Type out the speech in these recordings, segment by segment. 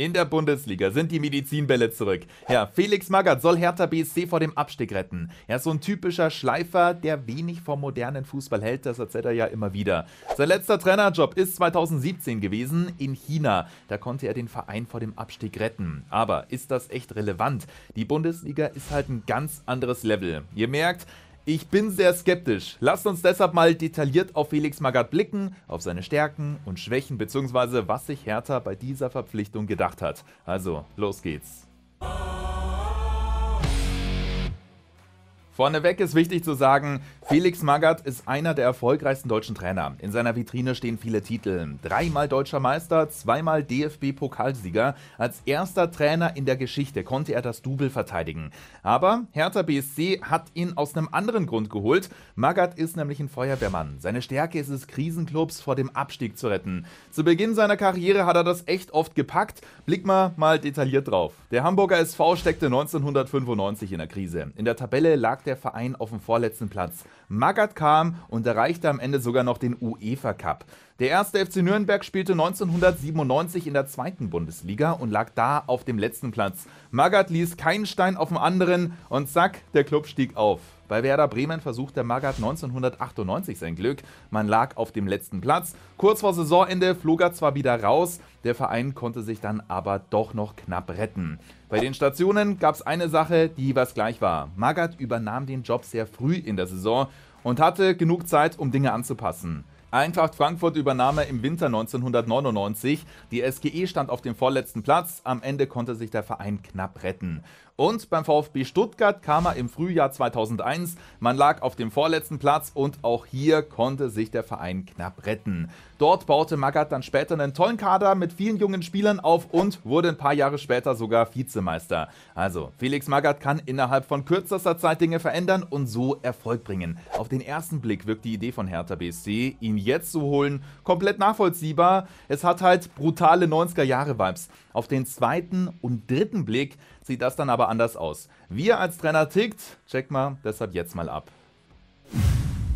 In der Bundesliga sind die Medizinbälle zurück. Ja, Felix Magath soll Hertha BSC vor dem Abstieg retten. Er ist so ein typischer Schleifer, der wenig vom modernen Fußball hält, das erzählt er ja immer wieder. Sein letzter Trainerjob ist 2017 gewesen in China. Da konnte er den Verein vor dem Abstieg retten. Aber ist das echt relevant? Die Bundesliga ist halt ein ganz anderes Level. Ihr merkt, ich bin sehr skeptisch. Lasst uns deshalb mal detailliert auf Felix Magath blicken, auf seine Stärken und Schwächen bzw. was sich Hertha bei dieser Verpflichtung gedacht hat. Also, los geht's. Vorneweg ist wichtig zu sagen, Felix Magath ist einer der erfolgreichsten deutschen Trainer. In seiner Vitrine stehen viele Titel. Dreimal deutscher Meister, zweimal DFB-Pokalsieger. Als erster Trainer in der Geschichte konnte er das Double verteidigen. Aber Hertha BSC hat ihn aus einem anderen Grund geholt. Magath ist nämlich ein Feuerwehrmann. Seine Stärke ist es, Krisenclubs vor dem Abstieg zu retten. Zu Beginn seiner Karriere hat er das echt oft gepackt. Blick mal mal detailliert drauf. Der Hamburger SV steckte 1995 in der Krise. In der Tabelle lag der Verein auf dem vorletzten Platz. Magath kam und erreichte am Ende sogar noch den UEFA Cup. Der erste FC Nürnberg spielte 1997 in der zweiten Bundesliga und lag da auf dem letzten Platz. Magath ließ keinen Stein auf dem anderen und zack, der Klub stieg auf. Bei Werder Bremen versuchte Magath 1998 sein Glück. Man lag auf dem letzten Platz. Kurz vor Saisonende flog er zwar wieder raus, der Verein konnte sich dann aber doch noch knapp retten. Bei den Stationen gab es eine Sache, die was gleich war. Magath übernahm den Job sehr früh in der Saison und hatte genug Zeit, um Dinge anzupassen. Eintracht Frankfurt übernahm er im Winter 1999. Die SGE stand auf dem vorletzten Platz. Am Ende konnte sich der Verein knapp retten. Und beim VfB Stuttgart kam er im Frühjahr 2001. Man lag auf dem vorletzten Platz und auch hier konnte sich der Verein knapp retten. Dort baute Magath dann später einen tollen Kader mit vielen jungen Spielern auf und wurde ein paar Jahre später sogar Vizemeister. Also, Felix Magath kann innerhalb von kürzester Zeit Dinge verändern und so Erfolg bringen. Auf den ersten Blick wirkt die Idee von Hertha BSC, ihn jetzt zu holen, komplett nachvollziehbar. Es hat halt brutale 90er-Jahre-Vibes. Auf den zweiten und dritten Blick sieht das dann aber anders aus. Wie er als Trainer tickt, check mal deshalb jetzt mal ab.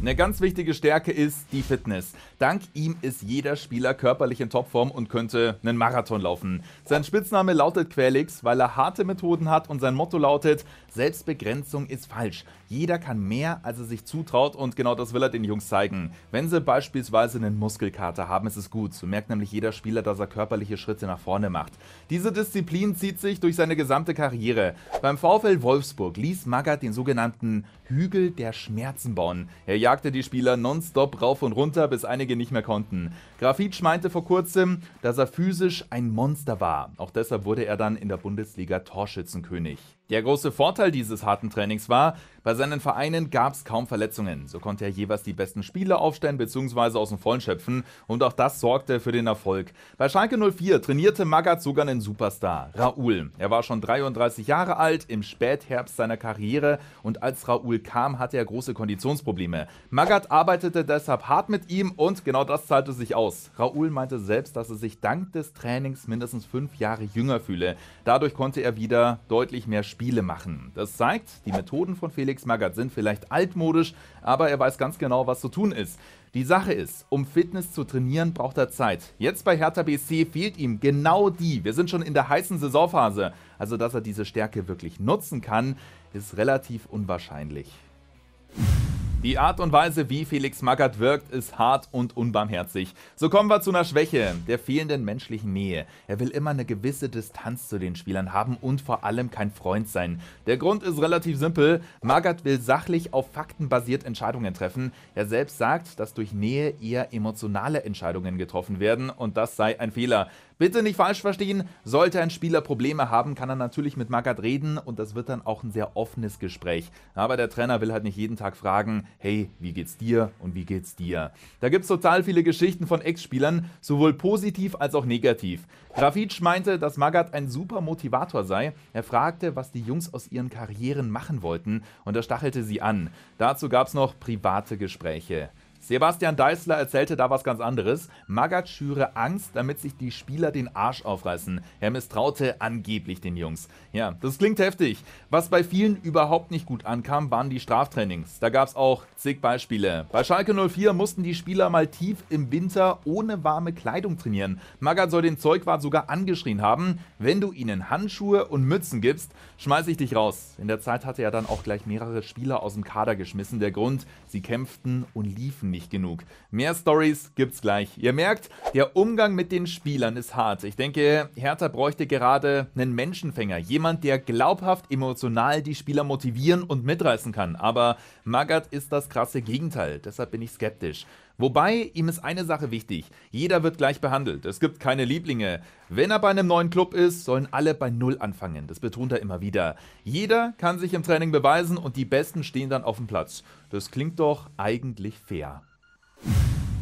Eine ganz wichtige Stärke ist die Fitness. Dank ihm ist jeder Spieler körperlich in Topform und könnte einen Marathon laufen. Sein Spitzname lautet Quelix, weil er harte Methoden hat und sein Motto lautet, Selbstbegrenzung ist falsch. Jeder kann mehr, als er sich zutraut und genau das will er den Jungs zeigen. Wenn sie beispielsweise einen Muskelkater haben, ist es gut. So merkt nämlich jeder Spieler, dass er körperliche Schritte nach vorne macht. Diese Disziplin zieht sich durch seine gesamte Karriere. Beim VfL Wolfsburg ließ Magath den sogenannten Hügel der Schmerzen bauen. Er jagte die Spieler nonstop rauf und runter, bis einige nicht mehr konnten. Grafitsch meinte vor kurzem, dass er physisch ein Monster war. Auch deshalb wurde er dann in der Bundesliga Torschützenkönig. Der große Vorteil Vorteil dieses harten Trainings war, bei seinen Vereinen gab es kaum Verletzungen. So konnte er jeweils die besten Spieler aufstellen bzw. aus dem Vollen schöpfen und auch das sorgte für den Erfolg. Bei Schalke 04 trainierte Magath sogar einen Superstar, Raoul. Er war schon 33 Jahre alt, im Spätherbst seiner Karriere und als Raoul kam, hatte er große Konditionsprobleme. Magath arbeitete deshalb hart mit ihm und genau das zahlte sich aus. Raoul meinte selbst, dass er sich dank des Trainings mindestens fünf Jahre jünger fühle. Dadurch konnte er wieder deutlich mehr Spiele machen. Das zeigt, die Methoden von Felix Magath sind vielleicht altmodisch, aber er weiß ganz genau, was zu tun ist. Die Sache ist, um Fitness zu trainieren, braucht er Zeit. Jetzt bei Hertha BSC fehlt ihm genau die. Wir sind schon in der heißen Saisonphase. Also, dass er diese Stärke wirklich nutzen kann, ist relativ unwahrscheinlich. Die Art und Weise, wie Felix Magath wirkt, ist hart und unbarmherzig. So kommen wir zu einer Schwäche, der fehlenden menschlichen Nähe. Er will immer eine gewisse Distanz zu den Spielern haben und vor allem kein Freund sein. Der Grund ist relativ simpel. Magath will sachlich auf Fakten basiert Entscheidungen treffen. Er selbst sagt, dass durch Nähe eher emotionale Entscheidungen getroffen werden und das sei ein Fehler. Bitte nicht falsch verstehen, sollte ein Spieler Probleme haben, kann er natürlich mit Magath reden und das wird dann auch ein sehr offenes Gespräch. Aber der Trainer will halt nicht jeden Tag fragen, hey, wie geht's dir und wie geht's dir? Da gibt's total viele Geschichten von Ex-Spielern, sowohl positiv als auch negativ. Grafitsch meinte, dass Magath ein super Motivator sei. Er fragte, was die Jungs aus ihren Karrieren machen wollten und er stachelte sie an. Dazu gab's noch private Gespräche. Sebastian Deißler erzählte da was ganz anderes. Magat schüre Angst, damit sich die Spieler den Arsch aufreißen. Er misstraute angeblich den Jungs. Ja, das klingt heftig. Was bei vielen überhaupt nicht gut ankam, waren die Straftrainings. Da gab es auch zig Beispiele. Bei Schalke 04 mussten die Spieler mal tief im Winter ohne warme Kleidung trainieren. Magat soll den Zeugwart sogar angeschrien haben, wenn du ihnen Handschuhe und Mützen gibst, schmeiß ich dich raus. In der Zeit hatte er dann auch gleich mehrere Spieler aus dem Kader geschmissen. Der Grund, sie kämpften und liefen nicht genug. Mehr Stories gibt's gleich. Ihr merkt, der Umgang mit den Spielern ist hart. Ich denke, Hertha bräuchte gerade einen Menschenfänger. Jemand, der glaubhaft emotional die Spieler motivieren und mitreißen kann. Aber Magath ist das krasse Gegenteil. Deshalb bin ich skeptisch. Wobei, ihm ist eine Sache wichtig. Jeder wird gleich behandelt. Es gibt keine Lieblinge. Wenn er bei einem neuen Club ist, sollen alle bei Null anfangen. Das betont er immer wieder. Jeder kann sich im Training beweisen und die Besten stehen dann auf dem Platz. Das klingt doch eigentlich fair.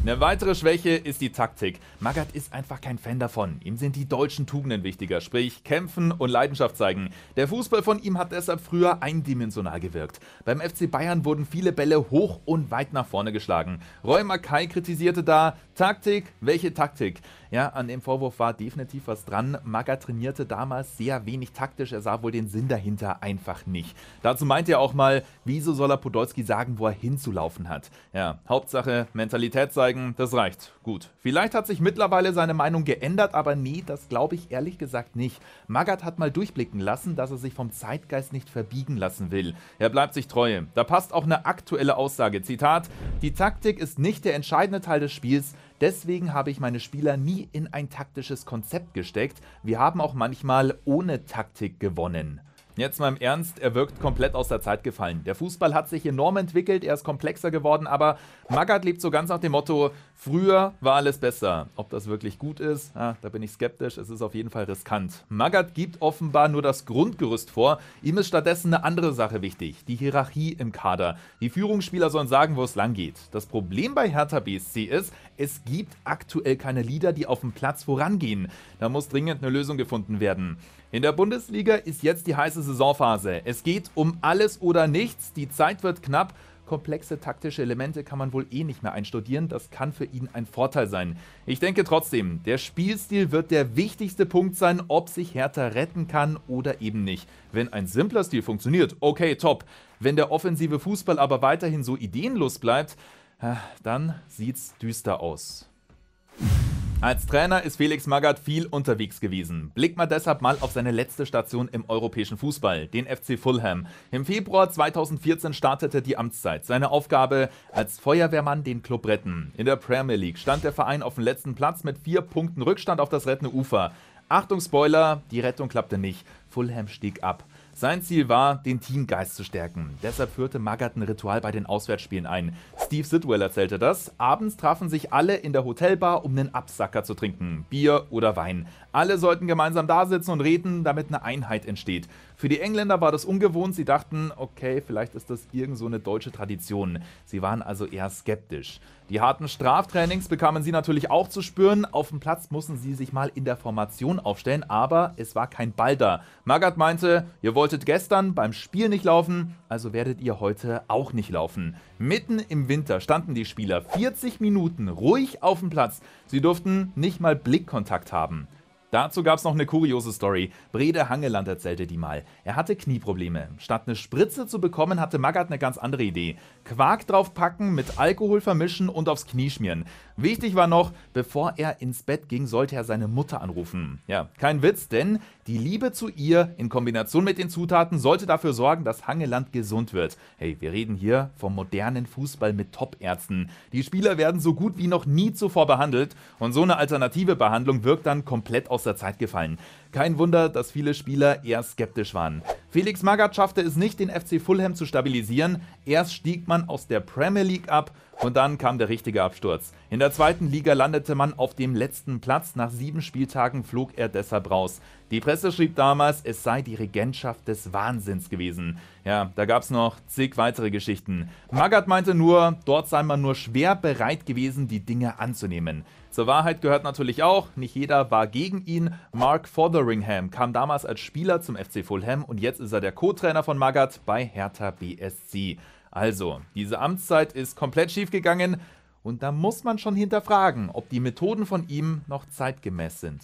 Eine weitere Schwäche ist die Taktik. Magath ist einfach kein Fan davon. Ihm sind die deutschen Tugenden wichtiger, sprich kämpfen und Leidenschaft zeigen. Der Fußball von ihm hat deshalb früher eindimensional gewirkt. Beim FC Bayern wurden viele Bälle hoch und weit nach vorne geschlagen. Roy Mackay kritisierte da Taktik, welche Taktik? Ja, an dem Vorwurf war definitiv was dran. Maga trainierte damals sehr wenig taktisch. Er sah wohl den Sinn dahinter einfach nicht. Dazu meint er auch mal, wieso soll er Podolski sagen, wo er hinzulaufen hat? Ja, Hauptsache Mentalität zeigen, das reicht. Gut. Vielleicht hat sich mittlerweile seine Meinung geändert, aber nee, das glaube ich ehrlich gesagt nicht. Magat hat mal durchblicken lassen, dass er sich vom Zeitgeist nicht verbiegen lassen will. Er bleibt sich treu. Da passt auch eine aktuelle Aussage. Zitat: Die Taktik ist nicht der entscheidende Teil des Spiels. Deswegen habe ich meine Spieler nie in ein taktisches Konzept gesteckt. Wir haben auch manchmal ohne Taktik gewonnen. Jetzt mal im Ernst, er wirkt komplett aus der Zeit gefallen. Der Fußball hat sich enorm entwickelt, er ist komplexer geworden, aber Magath lebt so ganz nach dem Motto, früher war alles besser. Ob das wirklich gut ist, ah, da bin ich skeptisch, es ist auf jeden Fall riskant. Magath gibt offenbar nur das Grundgerüst vor, ihm ist stattdessen eine andere Sache wichtig, die Hierarchie im Kader. Die Führungsspieler sollen sagen, wo es lang geht. Das Problem bei Hertha BSC ist, es gibt aktuell keine Leader, die auf dem Platz vorangehen. Da muss dringend eine Lösung gefunden werden. In der Bundesliga ist jetzt die heiße Saisonphase. Es geht um alles oder nichts. Die Zeit wird knapp. Komplexe taktische Elemente kann man wohl eh nicht mehr einstudieren. Das kann für ihn ein Vorteil sein. Ich denke trotzdem, der Spielstil wird der wichtigste Punkt sein, ob sich Hertha retten kann oder eben nicht. Wenn ein simpler Stil funktioniert, okay, top. Wenn der offensive Fußball aber weiterhin so ideenlos bleibt, äh, dann sieht's düster aus. Als Trainer ist Felix Magath viel unterwegs gewesen. Blickt mal deshalb mal auf seine letzte Station im europäischen Fußball, den FC Fulham. Im Februar 2014 startete die Amtszeit. Seine Aufgabe als Feuerwehrmann den Club retten. In der Premier League stand der Verein auf dem letzten Platz mit vier Punkten Rückstand auf das rettende Ufer. Achtung Spoiler, die Rettung klappte nicht. Fulham stieg ab. Sein Ziel war, den Teamgeist zu stärken. Deshalb führte Magath ein Ritual bei den Auswärtsspielen ein. Steve Sidwell erzählte das. Abends trafen sich alle in der Hotelbar, um einen Absacker zu trinken. Bier oder Wein. Alle sollten gemeinsam da sitzen und reden, damit eine Einheit entsteht. Für die Engländer war das ungewohnt, sie dachten, okay, vielleicht ist das irgend so eine deutsche Tradition. Sie waren also eher skeptisch. Die harten Straftrainings bekamen sie natürlich auch zu spüren. Auf dem Platz mussten sie sich mal in der Formation aufstellen, aber es war kein Ball da. Magath meinte, ihr wolltet gestern beim Spiel nicht laufen, also werdet ihr heute auch nicht laufen. Mitten im Winter standen die Spieler 40 Minuten ruhig auf dem Platz. Sie durften nicht mal Blickkontakt haben. Dazu gab es noch eine kuriose Story. Brede Hangeland erzählte die mal. Er hatte Knieprobleme. Statt eine Spritze zu bekommen, hatte Magath eine ganz andere Idee. Quark draufpacken, mit Alkohol vermischen und aufs Knie schmieren. Wichtig war noch, bevor er ins Bett ging, sollte er seine Mutter anrufen. Ja, kein Witz, denn die Liebe zu ihr in Kombination mit den Zutaten sollte dafür sorgen, dass Hangeland gesund wird. Hey, wir reden hier vom modernen Fußball mit Topärzten. Die Spieler werden so gut wie noch nie zuvor behandelt und so eine alternative Behandlung wirkt dann komplett aus aus der Zeit gefallen. Kein Wunder, dass viele Spieler eher skeptisch waren. Felix Magath schaffte es nicht, den FC Fulham zu stabilisieren. Erst stieg man aus der Premier League ab und dann kam der richtige Absturz. In der zweiten Liga landete man auf dem letzten Platz. Nach sieben Spieltagen flog er deshalb raus. Die Presse schrieb damals, es sei die Regentschaft des Wahnsinns gewesen. Ja, da gab es noch zig weitere Geschichten. Magath meinte nur, dort sei man nur schwer bereit gewesen, die Dinge anzunehmen. Zur Wahrheit gehört natürlich auch, nicht jeder war gegen ihn. Mark Fotheringham kam damals als Spieler zum FC Fulham und jetzt ist er der Co-Trainer von Magath bei Hertha BSC. Also, diese Amtszeit ist komplett schiefgegangen und da muss man schon hinterfragen, ob die Methoden von ihm noch zeitgemäß sind.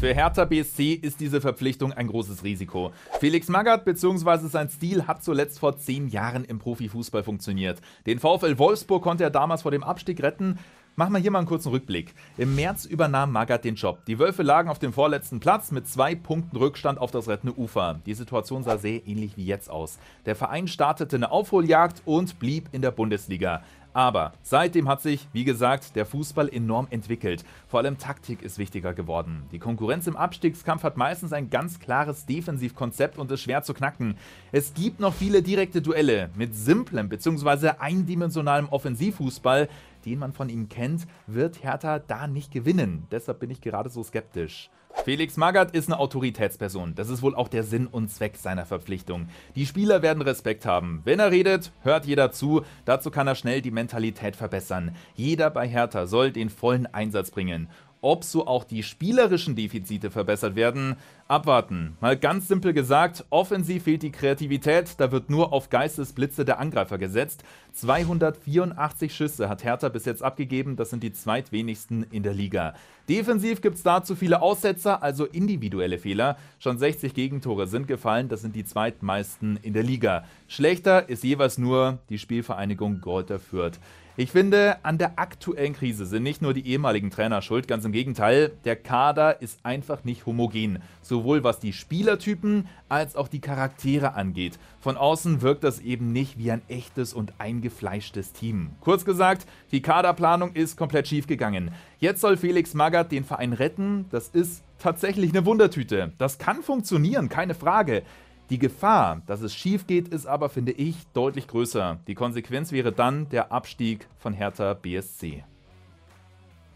Für Hertha BSC ist diese Verpflichtung ein großes Risiko. Felix Magath bzw. sein Stil hat zuletzt vor zehn Jahren im Profifußball funktioniert. Den VfL Wolfsburg konnte er damals vor dem Abstieg retten, Machen wir hier mal einen kurzen Rückblick. Im März übernahm Magath den Job. Die Wölfe lagen auf dem vorletzten Platz mit zwei Punkten Rückstand auf das rettende Ufer. Die Situation sah sehr ähnlich wie jetzt aus. Der Verein startete eine Aufholjagd und blieb in der Bundesliga. Aber seitdem hat sich, wie gesagt, der Fußball enorm entwickelt. Vor allem Taktik ist wichtiger geworden. Die Konkurrenz im Abstiegskampf hat meistens ein ganz klares Defensivkonzept und ist schwer zu knacken. Es gibt noch viele direkte Duelle mit simplem bzw. eindimensionalem Offensivfußball, den man von ihm kennt, wird Hertha da nicht gewinnen. Deshalb bin ich gerade so skeptisch. Felix Magath ist eine Autoritätsperson. Das ist wohl auch der Sinn und Zweck seiner Verpflichtung. Die Spieler werden Respekt haben. Wenn er redet, hört jeder zu. Dazu kann er schnell die Mentalität verbessern. Jeder bei Hertha soll den vollen Einsatz bringen. Ob so auch die spielerischen Defizite verbessert werden, abwarten. Mal ganz simpel gesagt, offensiv fehlt die Kreativität, da wird nur auf Geistesblitze der Angreifer gesetzt. 284 Schüsse hat Hertha bis jetzt abgegeben, das sind die zweitwenigsten in der Liga. Defensiv gibt es da zu viele Aussetzer, also individuelle Fehler. Schon 60 Gegentore sind gefallen, das sind die zweitmeisten in der Liga. Schlechter ist jeweils nur die Spielvereinigung Greuther Fürth. Ich finde, an der aktuellen Krise sind nicht nur die ehemaligen Trainer schuld, ganz im Gegenteil, der Kader ist einfach nicht homogen, sowohl was die Spielertypen als auch die Charaktere angeht. Von außen wirkt das eben nicht wie ein echtes und eingefleischtes Team. Kurz gesagt, die Kaderplanung ist komplett schiefgegangen. Jetzt soll Felix Magath den Verein retten, das ist tatsächlich eine Wundertüte. Das kann funktionieren, keine Frage. Die Gefahr, dass es schief geht, ist aber, finde ich, deutlich größer. Die Konsequenz wäre dann der Abstieg von Hertha BSC.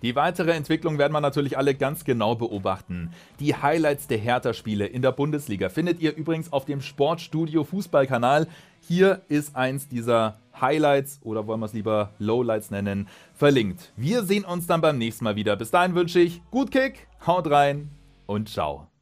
Die weitere Entwicklung werden wir natürlich alle ganz genau beobachten. Die Highlights der Hertha-Spiele in der Bundesliga findet ihr übrigens auf dem Sportstudio Fußballkanal. Hier ist eins dieser Highlights oder wollen wir es lieber Lowlights nennen, verlinkt. Wir sehen uns dann beim nächsten Mal wieder. Bis dahin wünsche ich gut Kick, haut rein und ciao.